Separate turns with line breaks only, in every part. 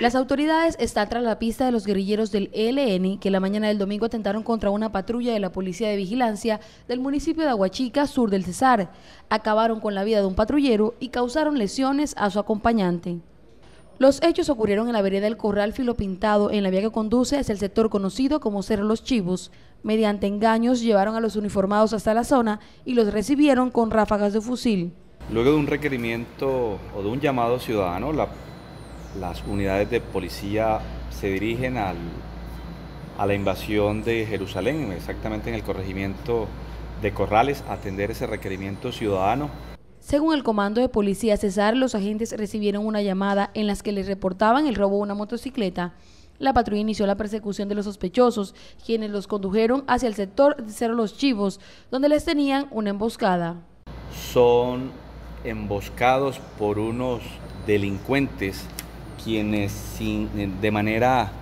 Las autoridades están tras la pista de los guerrilleros del ELN que la mañana del domingo atentaron contra una patrulla de la Policía de Vigilancia del municipio de Aguachica, sur del Cesar. Acabaron con la vida de un patrullero y causaron lesiones a su acompañante. Los hechos ocurrieron en la vereda del Corral Filopintado, en la vía que conduce hacia el sector conocido como Cerro Los Chivos. Mediante engaños llevaron a los uniformados hasta la zona y los recibieron con ráfagas de fusil.
Luego de un requerimiento o de un llamado ciudadano, la las unidades de policía se dirigen a la invasión de Jerusalén, exactamente en el corregimiento de Corrales, a atender ese requerimiento ciudadano.
Según el comando de policía Cesar, los agentes recibieron una llamada en las que les reportaban el robo de una motocicleta. La patrulla inició la persecución de los sospechosos, quienes los condujeron hacia el sector de Cerro Los Chivos, donde les tenían una emboscada.
Son emboscados por unos delincuentes quienes eh, de manera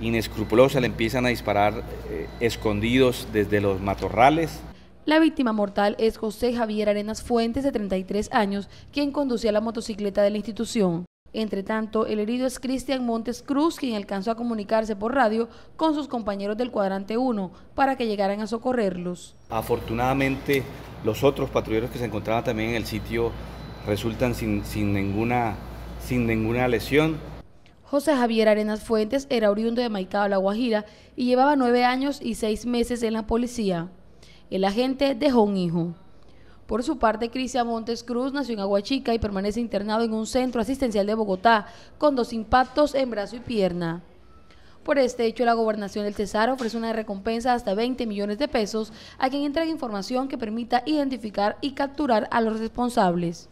inescrupulosa le empiezan a disparar eh, escondidos desde los matorrales.
La víctima mortal es José Javier Arenas Fuentes, de 33 años, quien conducía la motocicleta de la institución. Entre tanto, el herido es Cristian Montes Cruz, quien alcanzó a comunicarse por radio con sus compañeros del cuadrante 1 para que llegaran a socorrerlos.
Afortunadamente, los otros patrulleros que se encontraban también en el sitio resultan sin ninguna sin ninguna lesión.
José Javier Arenas Fuentes era oriundo de Maicao, La Guajira, y llevaba nueve años y seis meses en la policía. El agente dejó un hijo. Por su parte, Cristian Montes Cruz nació en Aguachica y permanece internado en un centro asistencial de Bogotá, con dos impactos en brazo y pierna. Por este hecho, la gobernación del Cesar ofrece una recompensa de hasta 20 millones de pesos a quien entregue información que permita identificar y capturar a los responsables.